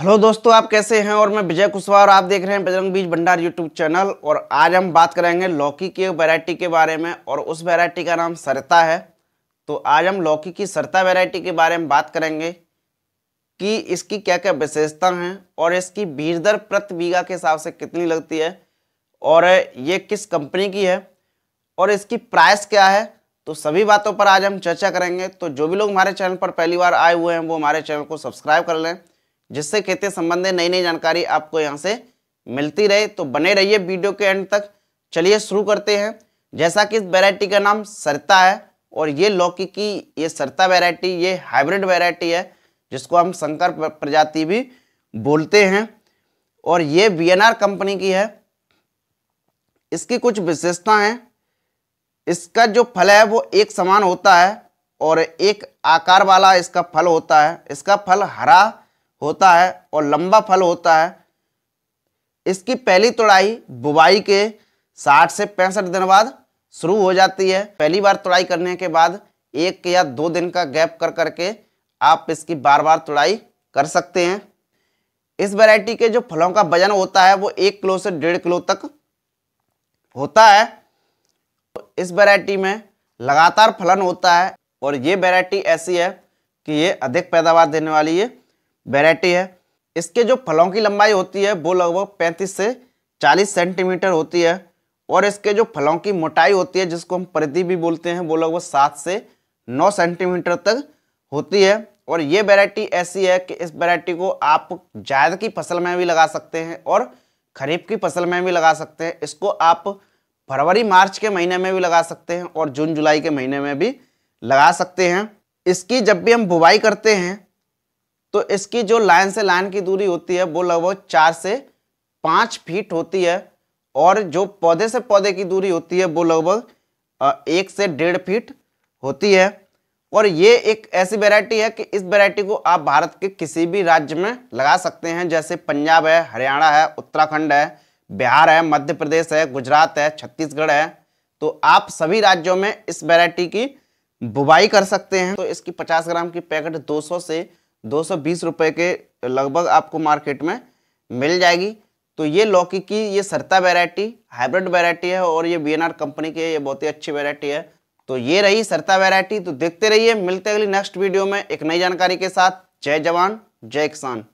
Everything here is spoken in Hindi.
हेलो दोस्तों आप कैसे हैं और मैं विजय कुशवाहा और आप देख रहे हैं बजरंग बीज भंडार यूट्यूब चैनल और आज हम बात करेंगे लौकी की वैरायटी के बारे में और उस वैरायटी का नाम सरता है तो आज हम लौकी की सरता वैरायटी के बारे में बात करेंगे कि इसकी क्या क्या विशेषता हैं और इसकी बीज दर प्रति बीघा के हिसाब से कितनी लगती है और ये किस कंपनी की है और इसकी प्राइस क्या है तो सभी बातों पर आज हम चर्चा करेंगे तो जो भी लोग हमारे चैनल पर पहली बार आए हुए हैं वो हमारे चैनल को सब्सक्राइब कर लें जिससे खेती संबंधित नई नई जानकारी आपको यहाँ से मिलती रहे तो बने रहिए वीडियो के एंड तक चलिए शुरू करते हैं जैसा कि इस वेरायटी का नाम सरता है और ये लौकी की ये सरता वेरायटी ये हाइब्रिड वेरायटी है जिसको हम शंकर प्रजाति भी बोलते हैं और ये वीएनआर कंपनी की है इसकी कुछ विशेषता हैं इसका जो फल है वो एक समान होता है और एक आकार वाला इसका फल होता है इसका फल हरा होता है और लंबा फल होता है इसकी पहली तोड़ाई बुवाई के 60 से पैंसठ दिन बाद शुरू हो जाती है पहली बार तोड़ाई करने के बाद एक या दो दिन का गैप कर करके आप इसकी बार बार तोड़ाई कर सकते हैं इस वैरायटी के जो फलों का वजन होता है वो एक किलो से डेढ़ किलो तक होता है इस वैरायटी में लगातार फलन होता है और ये वैरायटी ऐसी है कि ये अधिक पैदावार देने वाली है वेराइटी है इसके जो फलों की लंबाई होती है वो लगभग पैंतीस से चालीस सेंटीमीटर होती है और इसके जो फलों की मोटाई होती है जिसको हम परिधि भी बोलते हैं वो लगभग सात से नौ सेंटीमीटर तक होती है और ये वेराइटी ऐसी है कि इस वैरायटी को आप जायद की फसल में भी लगा सकते हैं और खरीफ की फसल में भी लगा सकते हैं इसको आप फरवरी मार्च के महीने में भी लगा सकते हैं और जून जुलाई के महीने में भी लगा सकते हैं इसकी जब भी हम बुवाई करते हैं तो इसकी जो लाइन से लाइन की दूरी होती है वो लगभग चार से पाँच फीट होती है और जो पौधे से पौधे की दूरी होती है वो लगभग एक से डेढ़ फीट होती है और ये एक ऐसी वैरायटी है कि इस वैरायटी को आप भारत के किसी भी राज्य में लगा सकते हैं जैसे पंजाब है हरियाणा है उत्तराखंड है बिहार है मध्य प्रदेश है गुजरात है छत्तीसगढ़ है तो आप सभी राज्यों में इस वैरायटी की बुवाई कर सकते हैं तो इसकी 50 ग्राम की पैकेट 200 से दो सौ बीस के लगभग आपको मार्केट में मिल जाएगी तो ये लौकी की ये सरता वेरायटी हाइब्रिड वेरायटी है और ये बी कंपनी की है ये बहुत ही अच्छी वेरायटी है तो ये रही सरता वेरायटी तो देखते रहिए मिलते अगली नेक्स्ट वीडियो में एक नई जानकारी के साथ जय जवान जय किसान